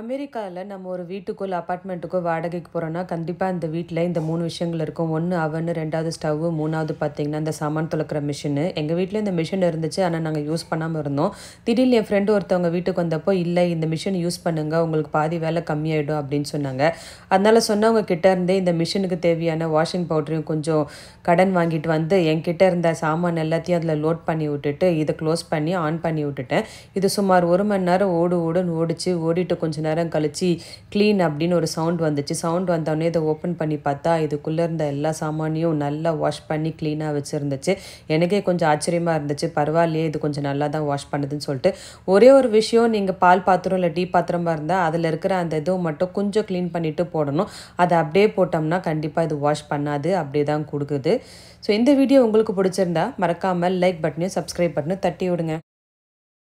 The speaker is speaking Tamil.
அமெரிக்காவில் நம்ம ஒரு வீட்டுக்கோ இல்லை அப்பார்ட்மெண்ட்டுக்கோ வாடகைக்கு போகிறோன்னா கண்டிப்பாக இந்த வீட்டில் இந்த மூணு விஷயங்கள் இருக்கும் ஒன்று அவனு ரெண்டாவது ஸ்டவ் மூணாவது பார்த்தீங்கன்னா இந்த சாமான் துளக்கிற மிஷின் எங்கள் வீட்டில் இந்த மிஷின் இருந்துச்சு ஆனால் நாங்கள் யூஸ் பண்ணாமல் இருந்தோம் திடீர்னு என் ஃப்ரெண்டு ஒருத்தவங்க வீட்டுக்கு வந்தப்போ இல்லை இந்த மிஷின் யூஸ் பண்ணுங்கள் உங்களுக்கு பாதி வேலை கம்மியாயிடும் அப்படின்னு சொன்னாங்க அதனால் சொன்னவங்க கிட்டே இருந்தே இந்த மிஷினுக்கு தேவையான வாஷிங் பவுடரையும் கொஞ்சம் கடன் வாங்கிட்டு வந்து என்கிட்ட இருந்த சாமான் எல்லாத்தையும் அதில் லோட் பண்ணி விட்டுட்டு இதை க்ளோஸ் பண்ணி ஆன் பண்ணி விட்டுட்டேன் இது சுமார் ஒரு மணி நேரம் ஓடு ஓடுன்னு ஓடிச்சு ஓடிட்டு கொஞ்சம் நேரம் கழித்து க்ளீன் அப்படின்னு ஒரு சவுண்ட் வந்துச்சு சவுண்ட் வந்தோடனே இதை ஓப்பன் பண்ணி பார்த்தா இதுக்குள்ளே இருந்த எல்லா சாமானியும் நல்லா வாஷ் பண்ணி க்ளீனாக வச்சுருந்துச்சு எனக்கே கொஞ்சம் ஆச்சரியமாக இருந்துச்சு பரவாயில்லையே இது கொஞ்சம் நல்லா தான் வாஷ் பண்ணுதுன்னு சொல்லிட்டு ஒரே ஒரு விஷயம் நீங்கள் பால் பாத்திரம் இல்லை டீ பாத்திரமாக இருந்தால் அதில் இருக்கிற அந்த இதுவும் மட்டும் கொஞ்சம் க்ளீன் பண்ணிவிட்டு போடணும் அதை அப்படியே போட்டோம்னா கண்டிப்பாக இது வாஷ் பண்ணாது அப்படியே தான் கொடுக்குது ஸோ இந்த வீடியோ உங்களுக்கு பிடிச்சிருந்தா மறக்காமல் லைக் பட்டனையும் சப்ஸ்கிரைப் பட்டனும் தட்டி விடுங்க